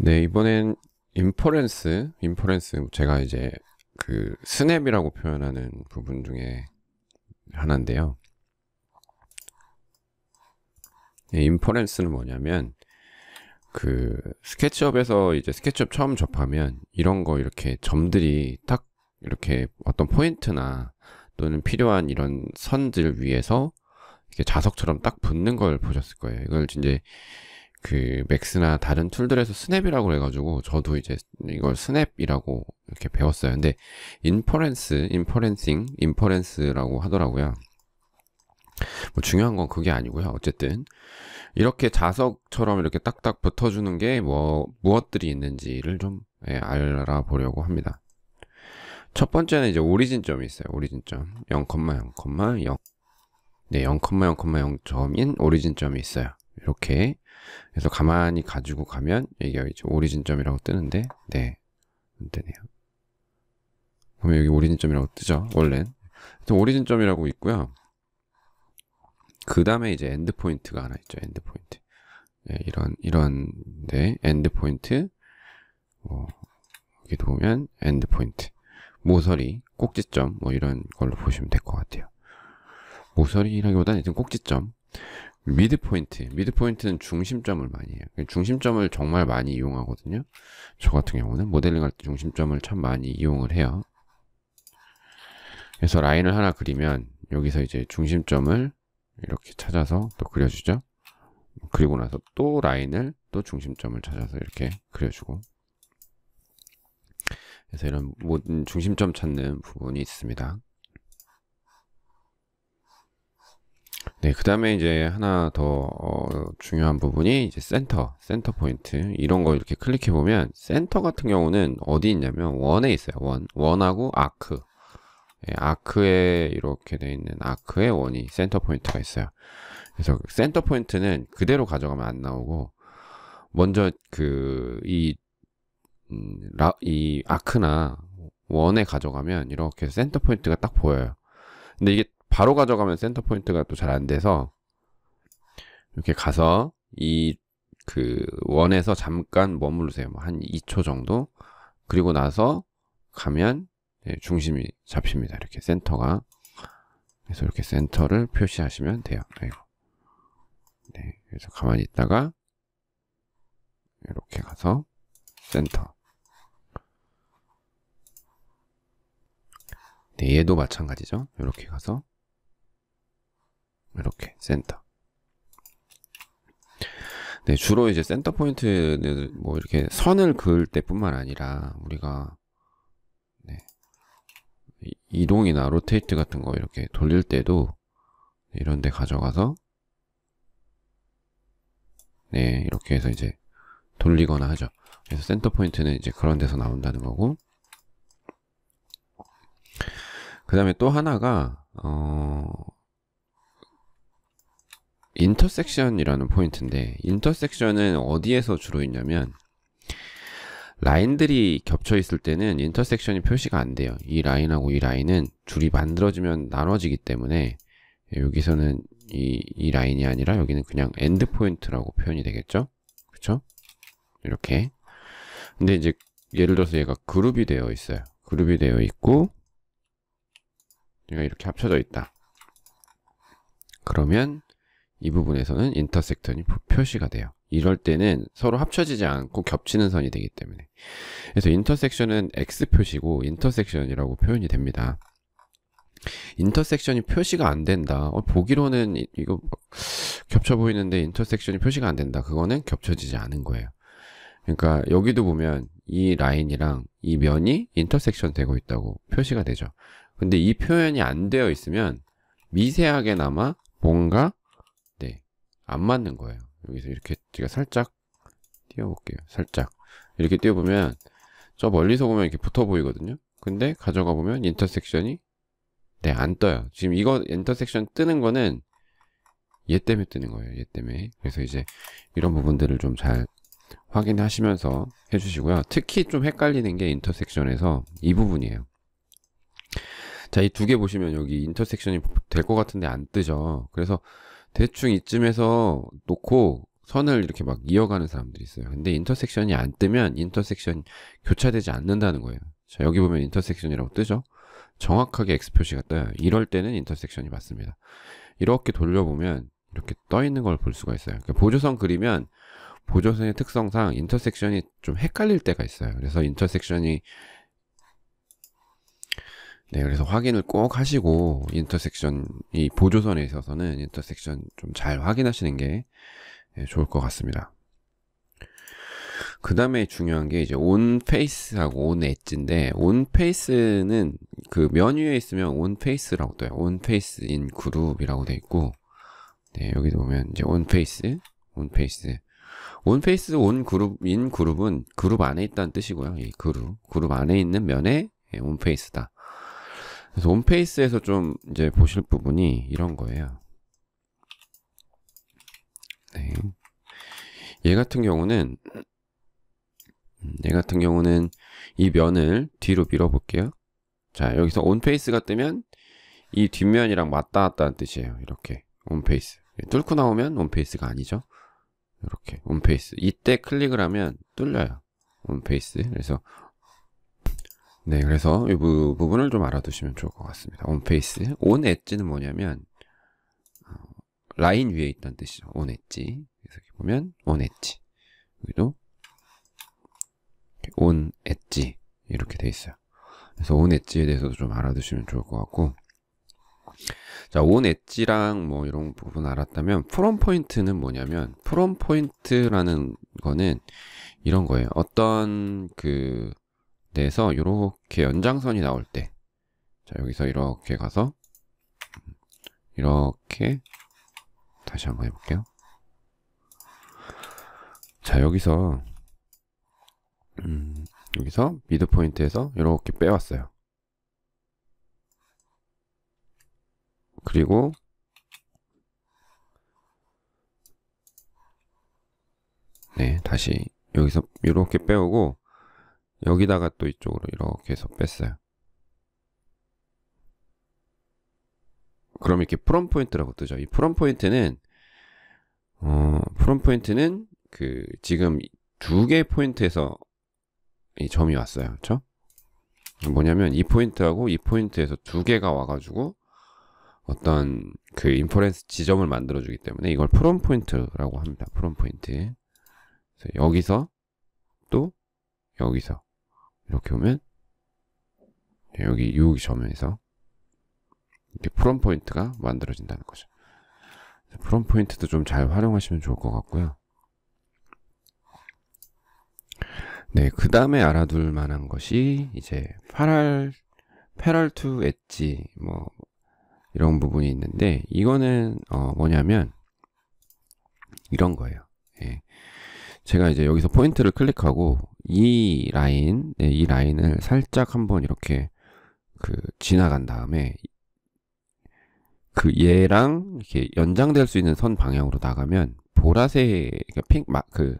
네, 이번엔 인퍼런스, 인퍼런스 제가 이제 그 스냅이라고 표현하는 부분 중에 하나인데요. 네, 인퍼런스는 뭐냐면 그 스케치업에서 이제 스케치업 처음 접하면 이런 거 이렇게 점들이 딱 이렇게 어떤 포인트나 또는 필요한 이런 선들 위에서 이렇게 자석처럼 딱 붙는 걸 보셨을 거예요. 이걸 이제 그 맥스나 다른 툴들에서 스냅이라고 해가지고 저도 이제 이걸 스냅이라고 이렇게 배웠어요. 근데 인퍼렌스인퍼렌싱인퍼렌스라고 하더라고요. 뭐 중요한 건 그게 아니고요. 어쨌든 이렇게 자석처럼 이렇게 딱딱 붙어주는 게 뭐 무엇들이 있는지를 좀 예, 알아보려고 합니다. 첫 번째는 이제 오리진점이 있어요. 오리진점 0,0,0 네, 0,0,0.1 오리진점이 있어요. 이렇게 해서 가만히 가지고 가면 이게 이제 오리진점이라고 뜨는데 네, 안 뜨네요. 그러면 여기 오리진점이라고 뜨죠, 원래 오리진점이라고 있고요. 그 다음에 이제 엔드 포인트가 하나 있죠, 엔드 포인트. 네, 이런 이런 네, 엔드 포인트. 뭐, 여기도 보면 엔드 포인트, 모서리, 꼭지점 뭐 이런 걸로 보시면 될 것 같아요. 모서리라기보다는 일단 꼭지점. 미드 포인트. 미드 포인트는 중심점을 많이 해요. 그러니까 중심점을 정말 많이 이용하거든요. 저 같은 경우는 모델링 할 때 중심점을 참 많이 이용을 해요. 그래서 라인을 하나 그리면 여기서 이제 중심점을 이렇게 찾아서 또 그려주죠. 그리고 나서 또 라인을 또 중심점을 찾아서 이렇게 그려주고 그래서 이런 모든 중심점 찾는 부분이 있습니다. 네, 그 다음에 이제 하나 더 어, 중요한 부분이 이제 센터, 센터 포인트 이런 거 이렇게 클릭해 보면 센터 같은 경우는 어디 있냐면 원에 있어요. 원, 원하고 아크, 예, 아크에 이렇게 돼 있는 아크의 원이 센터 포인트가 있어요. 그래서 센터 포인트는 그대로 가져가면 안 나오고 먼저 그이 음, 라, 이 아크나 원에 가져가면 이렇게 센터 포인트가 딱 보여요. 근데 이게 바로 가져가면 센터 포인트가 또 잘 안 돼서 이렇게 가서 이 그 원에서 잠깐 머무르세요. 뭐 한 2초 정도. 그리고 나서 가면 네, 중심이 잡힙니다. 이렇게 센터가. 그래서 이렇게 센터를 표시하시면 돼요. 아이고. 네, 그래서 가만히 있다가 이렇게 가서 센터. 네, 얘도 마찬가지죠. 이렇게 가서 이렇게 센터. 네, 주로 이제 센터 포인트는 뭐 이렇게 선을 그을 때뿐만 아니라 우리가 네, 이동이나 로테이트 같은 거 이렇게 돌릴 때도 이런 데 가져가서 네, 이렇게 해서 이제 돌리거나 하죠. 그래서 센터 포인트는 이제 그런 데서 나온다는 거고 그 다음에 또 하나가 어, 인터섹션이라는 포인트인데 인터섹션은 어디에서 주로 있냐면 라인들이 겹쳐 있을 때는 인터섹션이 표시가 안 돼요. 이 라인하고 이 라인은 줄이 만들어지면 나눠지기 때문에 여기서는 이, 이 라인이 아니라 여기는 그냥 엔드 포인트라고 표현이 되겠죠? 그쵸? 이렇게 근데 이제 예를 들어서 얘가 그룹이 되어 있어요. 그룹이 되어 있고 얘가 이렇게 합쳐져 있다. 그러면 이 부분에서는 인터섹턴이 표시가 돼요. 이럴 때는 서로 합쳐지지 않고 겹치는 선이 되기 때문에 그래서 인터섹션은 X 표시고 인터섹션이라고 표현이 됩니다. 인터섹션이 표시가 안 된다. 어, 보기로는 이, 이거 겹쳐 보이는데 인터섹션이 표시가 안 된다. 그거는 겹쳐지지 않은 거예요. 그러니까 여기도 보면 이 라인이랑 이 면이 인터섹션 되고 있다고 표시가 되죠. 근데 이 표현이 안 되어 있으면 미세하게나마 뭔가 안 맞는 거예요. 여기서 이렇게 제가 살짝 띄워볼게요. 살짝 이렇게 띄워보면 저 멀리서 보면 이렇게 붙어 보이거든요. 근데 가져가 보면 인터섹션이 네, 안 떠요. 지금 이거 인터섹션 뜨는 거는 얘 때문에 뜨는 거예요. 얘 때문에. 그래서 이제 이런 부분들을 좀 잘 확인하시면서 해주시고요. 특히 좀 헷갈리는 게 인터섹션에서 이 부분이에요. 자, 이 두 개 보시면 여기 인터섹션이 될 것 같은데 안 뜨죠. 그래서 대충 이쯤에서 놓고 선을 이렇게 막 이어가는 사람들이 있어요. 근데 인터섹션이 안 뜨면 인터섹션 교차되지 않는다는 거예요. 자, 여기 보면 인터섹션이라고 뜨죠? 정확하게 X 표시가 떠요. 이럴 때는 인터섹션이 맞습니다. 이렇게 돌려보면 이렇게 떠 있는 걸 볼 수가 있어요. 그러니까 보조선 그리면 보조선의 특성상 인터섹션이 좀 헷갈릴 때가 있어요. 그래서 인터섹션이 네, 그래서 확인을 꼭 하시고 인터섹션 이 보조선에 있어서는 인터섹션 좀 잘 확인하시는 게 예, 좋을 것 같습니다. 그 다음에 중요한 게 이제 온 페이스하고 온 엣지인데 온 페이스는 그 메뉴에 있으면 온 페이스라고 떠요. 온 페이스 인 그룹이라고 돼 있고 네, 여기도 보면 이제 온 페이스, 온 페이스 온 페이스 온 그룹 인 그룹은 그룹 안에 있다는 뜻이고요. 이 그룹 그룹 안에 있는 면에 온 예, 페이스다. 그래서 홈페이스에서 좀 이제 보실 부분이 이런 거예요. 네. 얘 같은 경우는 음, 얘 같은 경우는 이 면을 뒤로 밀어 볼게요. 자, 여기서 온페이스가 뜨면 이 뒷면이랑 맞닿았다는 뜻이에요. 이렇게 온페이스. 뚫고 나오면 온페이스가 아니죠. 이렇게 온페이스. 이때 클릭을 하면 뚫려요. 온페이스. 그래서 네, 그래서 이 부, 부분을 좀 알아두시면 좋을 것 같습니다. 온페이스. 온 엣지는 뭐냐면 어, 라인 위에 있다는 뜻이죠. 온 엣지. 그래서 여기 보면 온 엣지. 여기도 온 엣지 이렇게 돼 있어요. 그래서 온 엣지에 대해서도 좀 알아두시면 좋을 것 같고 자, 온 엣지랑 뭐 이런 부분 알았다면 프롬 포인트는 뭐냐면 프롬 포인트라는 거는 이런 거예요. 어떤 그 내에서 이렇게 연장선이 나올 때 자, 여기서 이렇게 가서 이렇게 다시 한번 해볼게요. 자, 여기서 음, 여기서 미드 포인트에서 이렇게 빼왔어요. 그리고 네, 다시 여기서 이렇게 빼오고 여기다가 또 이쪽으로 이렇게 해서 뺐어요. 그럼 이렇게 프롬 포인트라고 뜨죠. 이 프롬 포인트는 어, 프롬 포인트는 그 지금 두 개의 포인트에서 이 점이 왔어요. 그렇죠? 뭐냐면 이 포인트하고 이 포인트에서 두 개가 와가지고 어떤 그 인퍼런스 지점을 만들어주기 때문에 이걸 프롬 포인트라고 합니다. 프롬 포인트. 여기서 또 여기서 이렇게 오면 여기 여기 저면에서 이렇게 프롬 포인트가 만들어진다는 거죠. 프롬 포인트도 좀 잘 활용하시면 좋을 것 같고요. 네, 그 다음에 알아둘 만한 것이 이제 파랄 패럴 투 엣지 뭐 이런 부분이 있는데 이거는 어 뭐냐면 이런 거예요. 예. 제가 이제 여기서 포인트를 클릭하고 이 라인, 네, 이 라인을 살짝 한번 이렇게 그 지나간 다음에 그 얘랑 이렇게 연장될 수 있는 선 방향으로 나가면 보라색, 그러니까 핑, 마, 그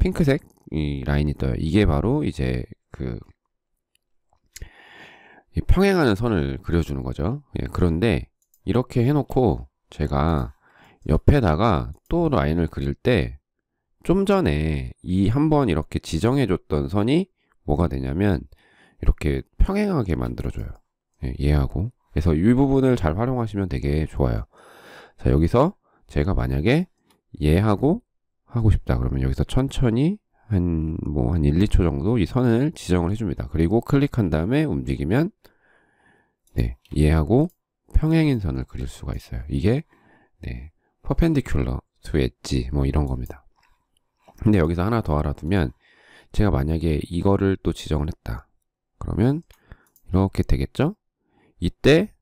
핑크색 이 라인이 떠요. 이게 바로 이제 그 평행하는 선을 그려주는 거죠. 예, 그런데 이렇게 해놓고 제가 옆에다가 또 라인을 그릴 때좀 전에 이 한번 이렇게 지정해줬던 선이 뭐가 되냐면 이렇게 평행하게 만들어줘요. 얘하고. 예, 그래서 이 부분을 잘 활용하시면 되게 좋아요. 자, 여기서 제가 만약에 얘하고 하고 싶다. 그러면 여기서 천천히 한, 뭐, 한 1, 2초 정도 이 선을 지정을 해줍니다. 그리고 클릭한 다음에 움직이면, 네, 얘하고 평행인 선을 그릴 수가 있어요. 이게, 네, 퍼펜디큘러 투 엣지, 뭐 이런 겁니다. 근데 여기서 하나 더 알아두면 제가 만약에 이거를 또 지정을 했다. 그러면 이렇게 되겠죠? 이때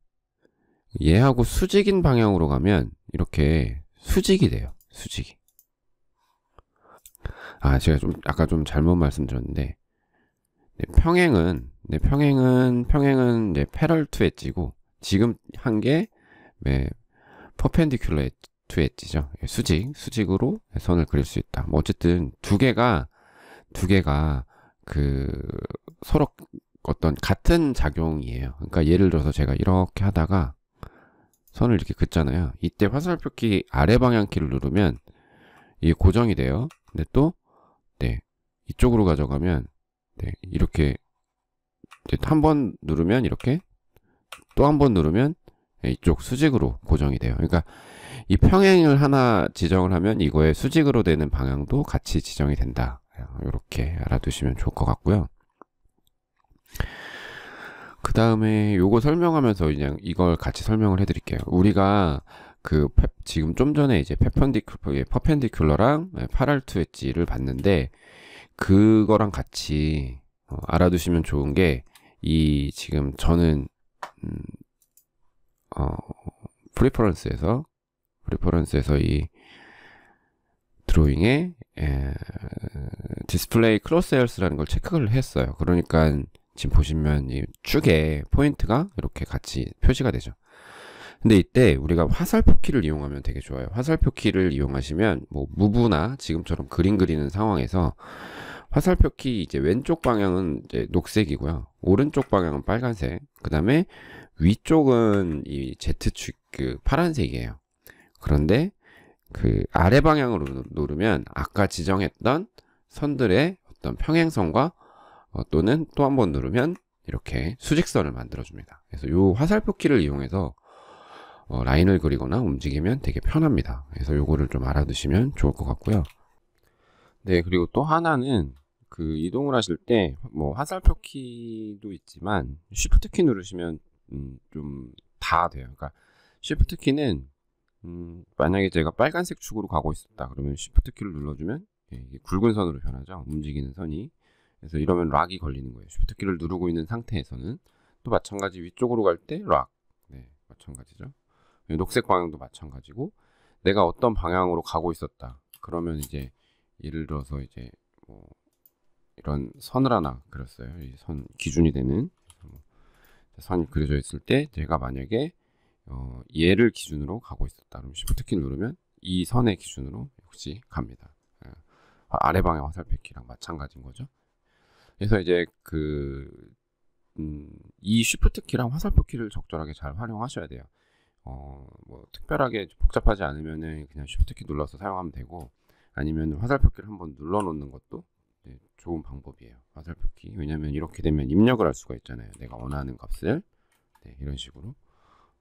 얘하고 수직인 방향으로 가면 이렇게 수직이 돼요. 수직이. 아, 제가 좀 아까 좀 잘못 말씀드렸는데 네, 평행은 네, 평행은 평행은 이제 패럴 투 엣지고 지금 한게 네, 퍼펜디큘러 2 엣지죠. 예, 수직, 수직으로 선을 그릴 수 있다. 뭐 어쨌든 두 개가 두 개가 그 서로 어떤 같은 작용이에요. 그러니까 예를 들어서 제가 이렇게 하다가 선을 이렇게 긋잖아요. 이때 화살표키 아래 방향키를 누르면 이게 고정이 돼요. 근데 또 네, 이쪽으로 가져가면 네, 이렇게 한 번 누르면 이렇게 또 한 번 누르면 네, 이쪽 수직으로 고정이 돼요. 그러니까 이 평행을 하나 지정을 하면 이거의 수직으로 되는 방향도 같이 지정이 된다. 이렇게 알아두시면 좋을 것 같고요. 그 다음에 요거 설명하면서 그냥 이걸 같이 설명을 해드릴게요. 우리가 그 지금 좀 전에 이제 페펜디큘, 퍼펜디큘러랑 예, 파랄투 예, 엣지를 봤는데 그거랑 같이 어, 알아두시면 좋은 게 이 지금 저는 음, 어, 프리퍼런스에서 리퍼런스에서이드로잉의 에, 디스플레이 크로스헬스라는 걸 체크를 했어요. 그러니까 지금 보시면 이 축에 포인트가 이렇게 같이 표시가 되죠. 근데 이때 우리가 화살표 키를 이용하면 되게 좋아요. 화살표 키를 이용하시면 뭐 무브나 지금처럼 그림 그리는 상황에서 화살표 키 이제 왼쪽 방향은 이제 녹색이고요. 오른쪽 방향은 빨간색. 그다음에 위쪽은 이 Z축 그 파란색이에요. 그런데 그 아래 방향으로 누르면 아까 지정했던 선들의 어떤 평행선과 어, 또는 또 한 번 누르면 이렇게 수직선을 만들어줍니다. 그래서 이 화살표 키를 이용해서 어, 라인을 그리거나 움직이면 되게 편합니다. 그래서 요거를 좀 알아두시면 좋을 것 같고요. 네, 그리고 또 하나는 그 이동을 하실 때 뭐 화살표 키도 있지만 쉬프트 키 누르시면 음, 좀다 돼요. 그러니까 쉬프트 키는 음, 만약에 제가 빨간색 축으로 가고 있었다 그러면 Shift 키를 눌러주면 예, 굵은 선으로 변하죠 움직이는 선이 그래서 이러면 락이 걸리는 거예요 Shift 키를 누르고 있는 상태에서는 또 마찬가지 위쪽으로 갈 때 락 네, 마찬가지죠 예, 녹색 방향도 마찬가지고 내가 어떤 방향으로 가고 있었다 그러면 이제 예를 들어서 이제 뭐 이런 선을 하나 그렸어요 이 선 기준이 되는 뭐 선이 그려져 있을 때 제가 만약에 어, 얘를 기준으로 가고 있었다. 그럼 Shift키 누르면 이 선의 기준으로 역시 갑니다. 예. 아, 아래 방향 화살 표키랑 마찬가지인 거죠. 그래서 이제 그, 음, 이 쉬프트 키랑 화살표 키를 적절하게 잘 활용하셔야 돼요. 어, 뭐, 특별하게 복잡하지 않으면은 그냥 쉬프트 키 눌러서 사용하면 되고, 아니면 화살표 키를 한번 눌러 놓는 것도 네, 좋은 방법이에요. 화살표 키. 왜냐면 이렇게 되면 입력을 할 수가 있잖아요. 내가 원하는 값을. 네, 이런 식으로.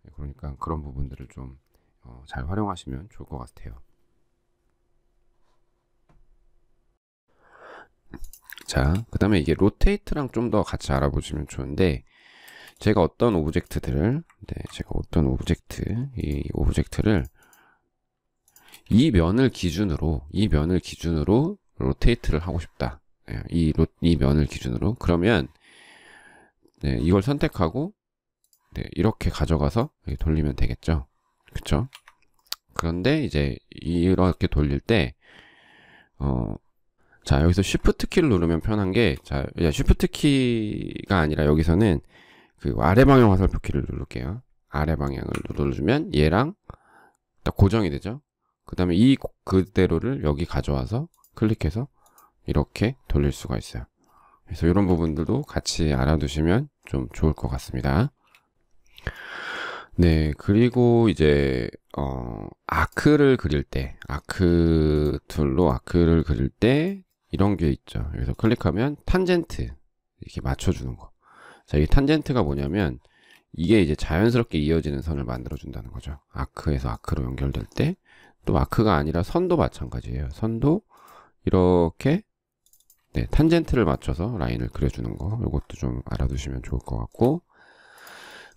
예, 그러니까 그런 부분들을 좀잘 어, 활용하시면 좋을 것 같아요. 자, 그 다음에 이게 로테이트랑 좀 더 같이 알아보시면 좋은데 제가 어떤 오브젝트들을 네, 제가 어떤 오브젝트 이 오브젝트를 이 면을 기준으로 이 면을 기준으로 로테이트를 하고 싶다. 예, 이, 로, 이 면을 기준으로 그러면 네, 이걸 선택하고 네, 이렇게 가져가서 돌리면 되겠죠. 그쵸? 그런데 이제 이렇게 돌릴 때, 어, 자, 여기서 Shift 키를 누르면 편한 게, 자, Shift 키가 아니라 여기서는 그 아래 방향 화살표 키를 누를게요. 아래 방향을 눌러주면 얘랑 딱 고정이 되죠. 그 다음에 이 그대로를 여기 가져와서 클릭해서 이렇게 돌릴 수가 있어요. 그래서 이런 부분들도 같이 알아두시면 좀 좋을 것 같습니다. 네, 그리고 이제 어, 아크를 그릴 때, 아크 툴로 아크를 그릴 때 이런 게 있죠. 여기서 클릭하면 탄젠트 이렇게 맞춰주는 거. 자, 이 탄젠트가 뭐냐면 이게 이제 자연스럽게 이어지는 선을 만들어준다는 거죠. 아크에서 아크로 연결될 때, 또 아크가 아니라 선도 마찬가지예요. 선도 이렇게 네, 탄젠트를 맞춰서 라인을 그려주는 거. 이것도 좀 알아두시면 좋을 것 같고,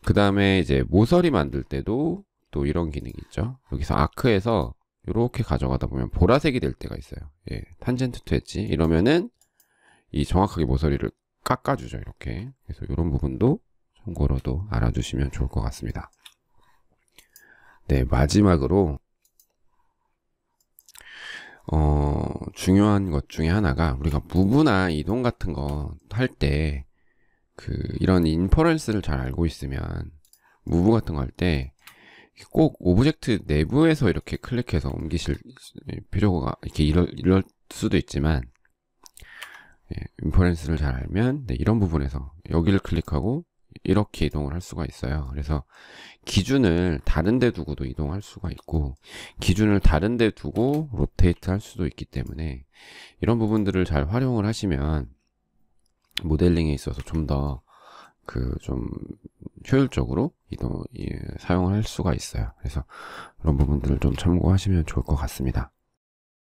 그 다음에 이제 모서리 만들 때도 또 이런 기능이 있죠. 여기서 아크에서 이렇게 가져가다 보면 보라색이 될 때가 있어요. 예, 탄젠트 투했지 이러면은 이 정확하게 모서리를 깎아주죠. 이렇게. 그래서 이런 부분도 참고로도 알아주시면 좋을 것 같습니다. 네, 마지막으로 어, 중요한 것 중에 하나가 우리가 무브나 이동 같은 거할때 그 이런 인퍼런스를 잘 알고 있으면 무브 같은 거 할 때 꼭 오브젝트 내부에서 이렇게 클릭해서 옮기실 필요가 이렇게 이럴, 이럴 수도 있지만 예, 인퍼런스를 잘 알면 네, 이런 부분에서 여기를 클릭하고 이렇게 이동을 할 수가 있어요 그래서 기준을 다른 데 두고도 이동할 수가 있고 기준을 다른 데 두고 로테이트 할 수도 있기 때문에 이런 부분들을 잘 활용을 하시면 모델링에 있어서 좀 더 그좀 그 효율적으로 이동 사용을 할 수가 있어요. 그래서 그런 부분들을 좀 참고하시면 좋을 것 같습니다.